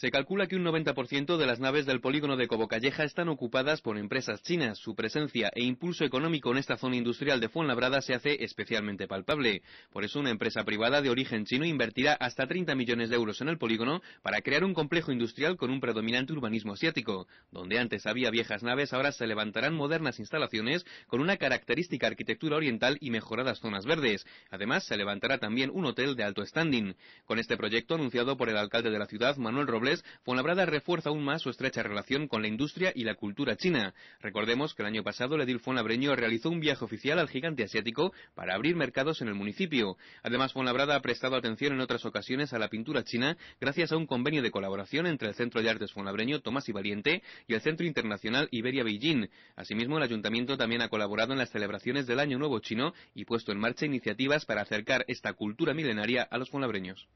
Se calcula que un 90% de las naves del polígono de Calleja están ocupadas por empresas chinas. Su presencia e impulso económico en esta zona industrial de Fuenlabrada se hace especialmente palpable. Por eso una empresa privada de origen chino invertirá hasta 30 millones de euros en el polígono para crear un complejo industrial con un predominante urbanismo asiático. Donde antes había viejas naves, ahora se levantarán modernas instalaciones con una característica arquitectura oriental y mejoradas zonas verdes. Además, se levantará también un hotel de alto standing. Con este proyecto anunciado por el alcalde de la ciudad, Manuel Robles, Fonabrada refuerza aún más su estrecha relación con la industria y la cultura china. Recordemos que el año pasado el edil realizó un viaje oficial al gigante asiático para abrir mercados en el municipio. Además, Fonabrada ha prestado atención en otras ocasiones a la pintura china gracias a un convenio de colaboración entre el Centro de Artes Fonabreño Tomás y Valiente y el Centro Internacional Iberia Beijing. Asimismo, el ayuntamiento también ha colaborado en las celebraciones del Año Nuevo Chino y puesto en marcha iniciativas para acercar esta cultura milenaria a los fonabreños.